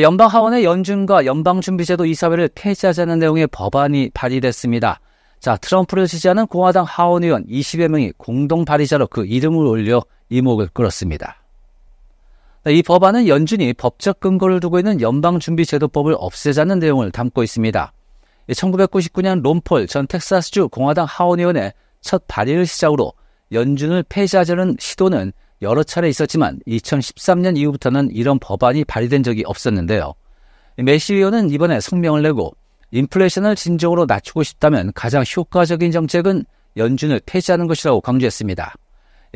연방 하원의 연준과 연방준비제도 이사회를 폐지하자는 내용의 법안이 발의됐습니다. 자, 트럼프를 지지하는 공화당 하원 의원 20여 명이 공동 발의자로 그 이름을 올려 이목을 끌었습니다. 네, 이 법안은 연준이 법적 근거를 두고 있는 연방준비제도법을 없애자는 내용을 담고 있습니다. 1999년 롬폴 전 텍사스주 공화당 하원의원의 첫 발의를 시작으로 연준을 폐지하자는 시도는 여러 차례 있었지만 2013년 이후부터는 이런 법안이 발의된 적이 없었는데요. 메시리오는 이번에 성명을 내고 인플레이션을 진정으로 낮추고 싶다면 가장 효과적인 정책은 연준을 폐지하는 것이라고 강조했습니다.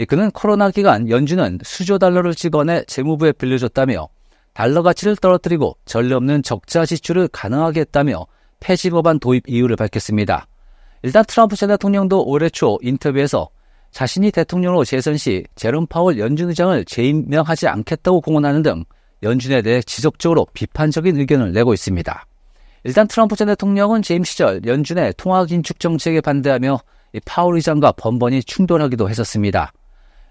그는 코로나 기간 연준은 수조 달러를 찍어내 재무부에 빌려줬다며 달러 가치를 떨어뜨리고 전례 없는 적자 지출을 가능하게 했다며 폐지 법안 도입 이유를 밝혔습니다. 일단 트럼프 전 대통령도 올해 초 인터뷰에서 자신이 대통령으로 재선시 제롬 파월 연준 의장을 재임명하지 않겠다고 공언하는 등 연준에 대해 지속적으로 비판적인 의견을 내고 있습니다. 일단 트럼프 전 대통령은 재임 시절 연준의 통화 긴축 정책에 반대하며 파월 의장과 번번이 충돌하기도 했었습니다.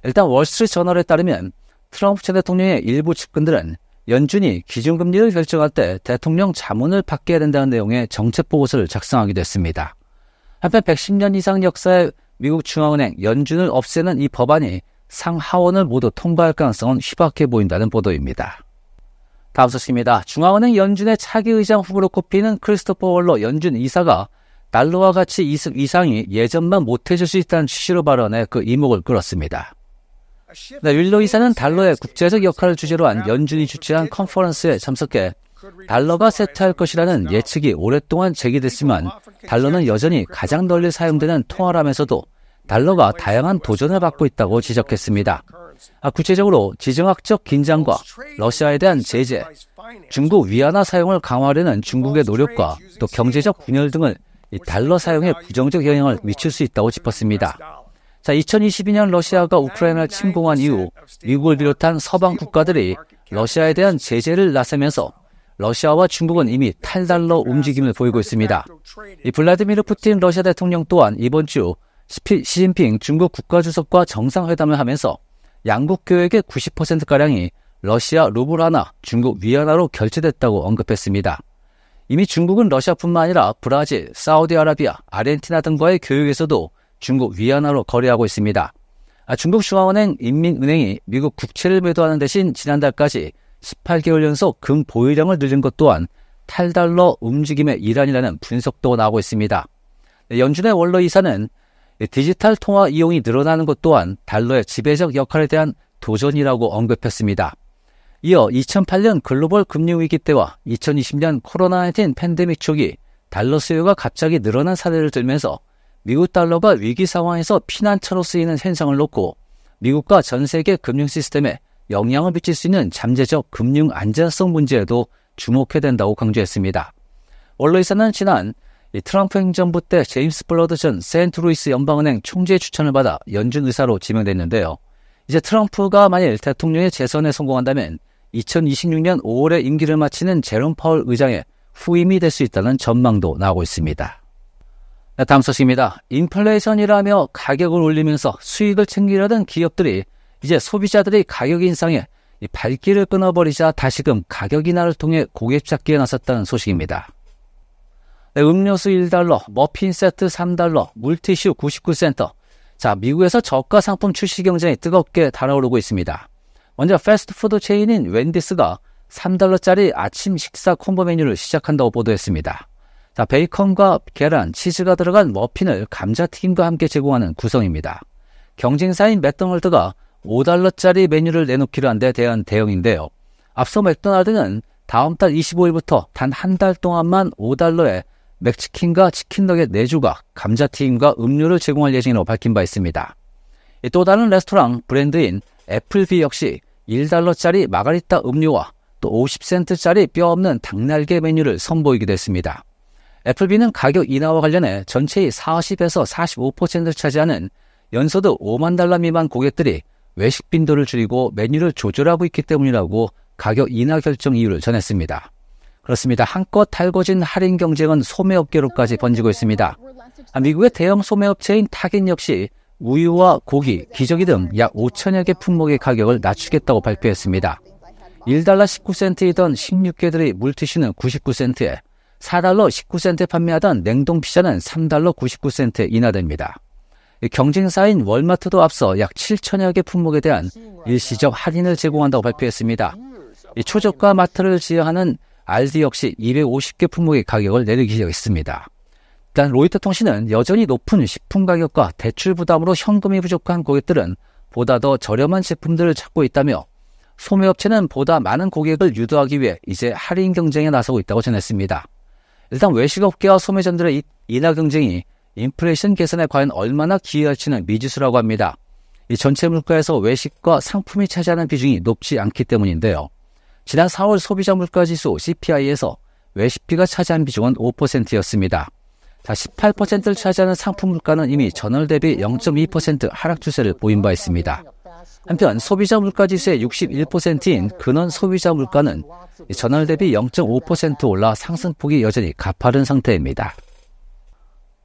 일단 월스트리트 저널에 따르면 트럼프 전 대통령의 일부 측근들은 연준이 기준금리를 결정할 때 대통령 자문을 받게 된다는 내용의 정책 보고서를 작성하기도 했습니다. 한편 110년 이상 역사의 미국 중앙은행 연준을 없애는 이 법안이 상하원을 모두 통과할 가능성은 희박해 보인다는 보도입니다. 다음 소식입니다. 중앙은행 연준의 차기 의장 후보로 꼽히는 크리스토퍼 월러 연준 이사가 달러와 같이 이습 이상이 예전만 못해줄수 있다는 취지로 발언해 그 이목을 끌었습니다. 네, 윌러 이사는 달러의 국제적 역할을 주제로 한 연준이 주최한 컨퍼런스에 참석해 달러가 세트할 것이라는 예측이 오랫동안 제기됐지만 달러는 여전히 가장 널리 사용되는 통화라면서도 달러가 다양한 도전을 받고 있다고 지적했습니다. 아, 구체적으로 지정학적 긴장과 러시아에 대한 제재, 중국 위안화 사용을 강화하려는 중국의 노력과 또 경제적 분열 등을 달러 사용에 부정적 영향을 미칠 수 있다고 짚었습니다. 자, 2022년 러시아가 우크라이나를 침공한 이후 미국을 비롯한 서방 국가들이 러시아에 대한 제재를 나서면서 러시아와 중국은 이미 탈달러 움직임을 보이고 있습니다. 이 블라디미르 푸틴 러시아 대통령 또한 이번 주 시진핑 중국 국가주석과 정상회담을 하면서 양국 교역의 90%가량이 러시아 루블 하나, 중국 위안화로 결제됐다고 언급했습니다. 이미 중국은 러시아뿐만 아니라 브라질, 사우디아라비아, 아르헨티나 등과의 교역에서도 중국 위안화로 거래하고 있습니다. 아, 중국 중앙은행 인민은행이 미국 국채를 매도하는 대신 지난달까지 18개월 연속 금 보유량을 늘린 것 또한 탈달러 움직임의 일환이라는 분석도 나오고 있습니다. 네, 연준의 원로 이사는 디지털 통화 이용이 늘어나는 것 또한 달러의 지배적 역할에 대한 도전이라고 언급했습니다. 이어 2008년 글로벌 금융위기 때와 2020년 코로나19 팬데믹 초기 달러 수요가 갑자기 늘어난 사례를 들면서 미국 달러가 위기 상황에서 피난처로 쓰이는 현상을 놓고 미국과 전 세계 금융 시스템에 영향을 미칠 수 있는 잠재적 금융 안전성 문제에도 주목해야 된다고 강조했습니다. 원로이사는 지난 트럼프 행정부 때 제임스 블러드 전 세인트루이스 연방은행 총재의 추천을 받아 연준 의사로 지명됐는데요. 이제 트럼프가 만일 대통령의 재선에 성공한다면 2026년 5월에 임기를 마치는 제롬 파월 의장의 후임이 될 수 있다는 전망도 나오고 있습니다. 네, 다음 소식입니다. 인플레이션이라며 가격을 올리면서 수익을 챙기려던 기업들이 이제 소비자들이 가격 인상에 발길을 끊어버리자 다시금 가격 인하를 통해 고객 찾기에 나섰다는 소식입니다. 네, 음료수 1달러, 머핀 세트 3달러, 물티슈 99센터. 자, 미국에서 저가 상품 출시 경쟁이 뜨겁게 달아오르고 있습니다. 먼저 패스트푸드 체인인 웬디스가 3달러짜리 아침 식사 콤보 메뉴를 시작한다고 보도했습니다. 자, 베이컨과 계란, 치즈가 들어간 머핀을 감자튀김과 함께 제공하는 구성입니다. 경쟁사인 맥도날드가 5달러짜리 메뉴를 내놓기로 한 데 대한 대응인데요. 앞서 맥도날드는 다음 달 25일부터 단 한 달 동안만 5달러에 맥치킨과 치킨너겟 4주각 감자튀김과 음료를 제공할 예정이라고 밝힌 바 있습니다. 또 다른 레스토랑 브랜드인 애플비 역시 1달러짜리 마가리타 음료와 또 50센트짜리 뼈 없는 닭날개 메뉴를 선보이기도 했습니다. 애플비는 가격 인하와 관련해 전체의 40에서 45%를 차지하는 연소득 5만 달러 미만 고객들이 외식 빈도를 줄이고 메뉴를 조절하고 있기 때문이라고 가격 인하 결정 이유를 전했습니다. 그렇습니다. 한껏 달궈진 할인 경쟁은 소매업계로까지 번지고 있습니다. 아, 미국의 대형 소매업체인 타겟 역시 우유와 고기, 기저귀 등 약 5천여 개 품목의 가격을 낮추겠다고 발표했습니다. 1달러 19센트이던 16개들의 물티슈는 99센트에, 4달러 19센트 판매하던 냉동 피자는 3달러 99센트 에 인하됩니다. 경쟁사인 월마트도 앞서 약 7천여 개 품목에 대한 일시적 할인을 제공한다고 발표했습니다. 초저가 마트를 지향하는 알디 역시 250개 품목의 가격을 내리기 시작했습니다. 일단 로이터 통신은 여전히 높은 식품 가격과 대출 부담으로 현금이 부족한 고객들은 보다 더 저렴한 제품들을 찾고 있다며 소매업체는 보다 많은 고객을 유도하기 위해 이제 할인 경쟁에 나서고 있다고 전했습니다. 일단 외식업계와 소매점들의 인하 경쟁이 인플레이션 개선에 과연 얼마나 기여할지는 미지수라고 합니다. 이 전체 물가에서 외식과 상품이 차지하는 비중이 높지 않기 때문인데요. 지난 4월 소비자 물가지수 CPI에서 외식비가 차지한 비중은 5%였습니다. 다 18%를 차지하는 상품 물가는 이미 전월 대비 0.2% 하락 추세를 보인 바 있습니다. 한편 소비자 물가지수의 61%인 근원 소비자 물가는 전월 대비 0.5% 올라 상승폭이 여전히 가파른 상태입니다.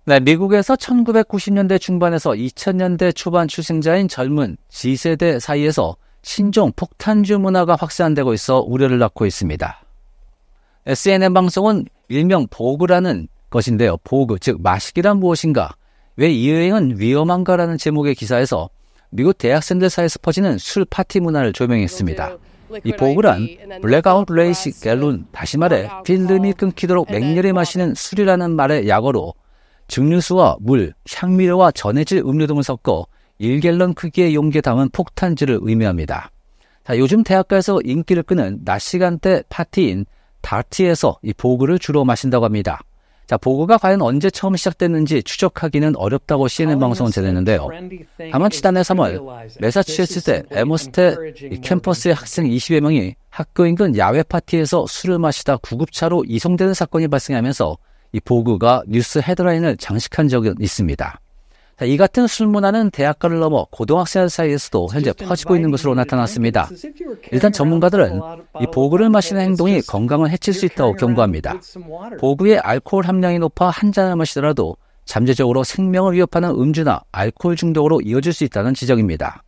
네, 미국에서 1990년대 중반에서 2000년대 초반 출생자인 젊은 Z세대 사이에서 신종 폭탄주 문화가 확산되고 있어 우려를 낳고 있습니다. s n n 방송은 일명 보그라는 것인데요. 보그, 즉 마식이란 무엇인가? 왜 이 여행은 위험한가라는 제목의 기사에서 미국 대학생들 사이에서 퍼지는 술 파티 문화를 조명했습니다. 이 보그란 블랙아웃 레이시 갤룬, 다시 말해 필름이 끊기도록 맹렬히 마시는 술이라는 말의 약어로 증류수와 물, 향미료와 전해질 음료 등을 섞어 1갤런 크기의 용기에 담은 폭탄주를 의미합니다. 자, 요즘 대학가에서 인기를 끄는 낮 시간대 파티인 다티에서 이 보그를 주로 마신다고 합니다. 자, 보고가 과연 언제 처음 시작됐는지 추적하기는 어렵다고 CNN 방송은 전했는데요. 다만 지난해 3월 매사추세츠대 에머스테 캠퍼스의 학생 20여 명이 학교 인근 야외 파티에서 술을 마시다 구급차로 이송되는 사건이 발생하면서 이 보그가 뉴스 헤드라인을 장식한 적이 있습니다. 자, 이 같은 술문화는 대학가를 넘어 고등학생 사이에서도 현재 퍼지고 있는 것으로 나타났습니다. 그 일단 전문가들은 이 보그를 마시는 행동이 건강을 해칠 수 있다고 경고합니다. 보그의 알코올 함량이 높아 한 잔을 마시더라도 잠재적으로 생명을 위협하는 음주나 알코올 중독으로 이어질 수 있다는 지적입니다.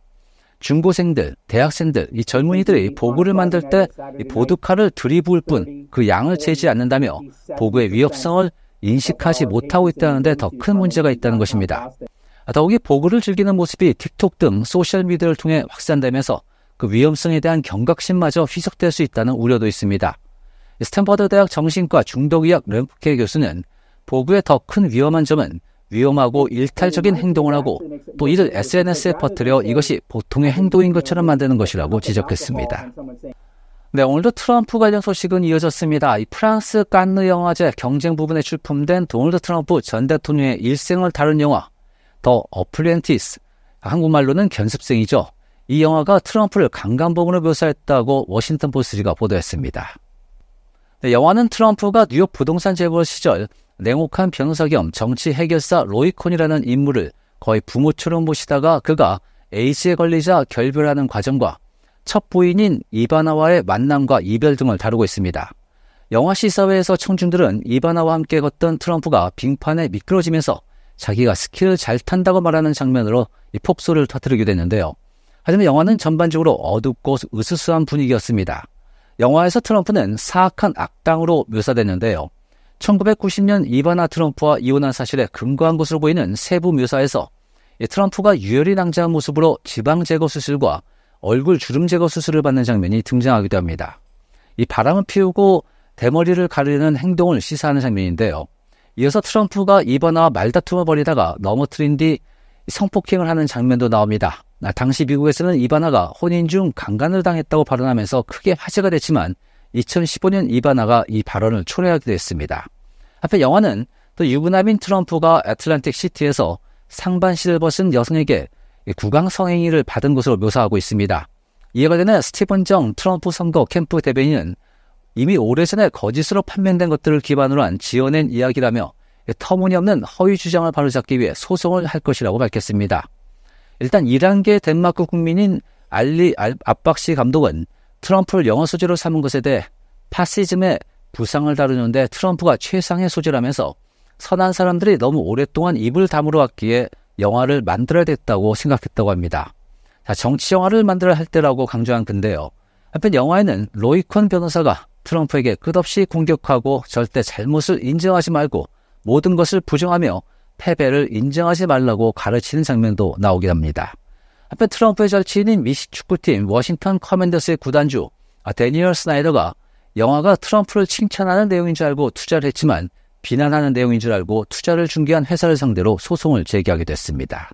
중고생들, 대학생들, 이 젊은이들이 보그를 만들 때 보드카를 들이부을 뿐 그 양을 재지 않는다며 보그의 위협성을 인식하지 못하고 있다는데 더 큰 문제가 있다는 것입니다. 아, 더욱이 보그를 즐기는 모습이 틱톡 등 소셜미디어를 통해 확산되면서 그 위험성에 대한 경각심마저 희석될 수 있다는 우려도 있습니다. 스탠퍼드 대학 정신과 중독의학 램프케 교수는 보그의더 큰 위험한 점은 위험하고 일탈적인 행동을 하고 그 또 이를 SNS에 퍼뜨려 이것이 보통의 행동인 것처럼 만드는 것이라고 지적했습니다. 네, 오늘도 트럼프 관련 소식은 이어졌습니다. 이 프랑스 깐느 영화제 경쟁 부분에 출품된 도널드 트럼프 전 대통령의 일생을 다룬 영화 더 어플리엔티스 한국말로는 견습생이죠. 이 영화가 트럼프를 강간 범으로 묘사했다고 워싱턴 포스트가 보도했습니다. 영화는 네, 트럼프가 뉴욕 부동산 재벌 시절 냉혹한 변호사겸 정치 해결사 로이콘이라는 인물을 거의 부모처럼 보시다가 그가 에이스에 걸리자 결별하는 과정과 첫 부인인 이바나와의 만남과 이별 등을 다루고 있습니다. 영화 시사회에서 청중들은 이바나와 함께 걷던 트럼프가 빙판에 미끄러지면서 자기가 스키를 잘 탄다고 말하는 장면으로 이 폭소를 터뜨리게 됐는데요. 하지만 영화는 전반적으로 어둡고 으스스한 분위기였습니다. 영화에서 트럼프는 사악한 악당으로 묘사됐는데요. 1990년 이바나 트럼프와 이혼한 사실에 근거한 것으로 보이는 세부 묘사에서 트럼프가 유혈이 낭자한 모습으로 지방 제거 수술과 얼굴 주름 제거 수술을 받는 장면이 등장하기도 합니다. 이 바람을 피우고 대머리를 가리는 행동을 시사하는 장면인데요. 이어서 트럼프가 이바나와 말다툼을 벌이다가 넘어뜨린 뒤 성폭행을 하는 장면도 나옵니다. 당시 미국에서는 이바나가 혼인 중 강간을 당했다고 발언하면서 크게 화제가 됐지만 2015년 이바나가 이 발언을 초래하기도 했습니다. 앞에 영화는 또 유부남인 트럼프가 애틀란틱 시티에서 상반신을 벗은 여성에게 구강 성행위를 받은 것으로 묘사하고 있습니다. 이에가 되는 스티븐 정 트럼프 선거 캠프 대변인은 이미 오래전에 거짓으로 판명된 것들을 기반으로 한 지어낸 이야기라며 터무니없는 허위 주장을 바로잡기 위해 소송을 할 것이라고 밝혔습니다. 일단 1단계 덴마크 국민인 알리 압박시 감독은 트럼프를 영어 소재로 삼은 것에 대해 파시즘의 부상을 다루는데 트럼프가 최상의 소재라면서 선한 사람들이 너무 오랫동안 입을 다물어 왔기에 영화를 만들어야 됐다고 생각했다고 합니다. 자, 정치 영화를 만들어야 할 때라고 강조한 건데요 한편 영화에는 로이컨 변호사가 트럼프에게 끝없이 공격하고 절대 잘못을 인정하지 말고 모든 것을 부정하며 패배를 인정하지 말라고 가르치는 장면도 나오게 합니다. 앞에 트럼프의 절친인 미식 축구팀 워싱턴 커맨더스의 구단주 아, 데니얼 스나이더가 영화가 트럼프를 칭찬하는 내용인 줄 알고 투자를 했지만 비난하는 내용인 줄 알고 투자를 중개한 회사를 상대로 소송을 제기하게 됐습니다.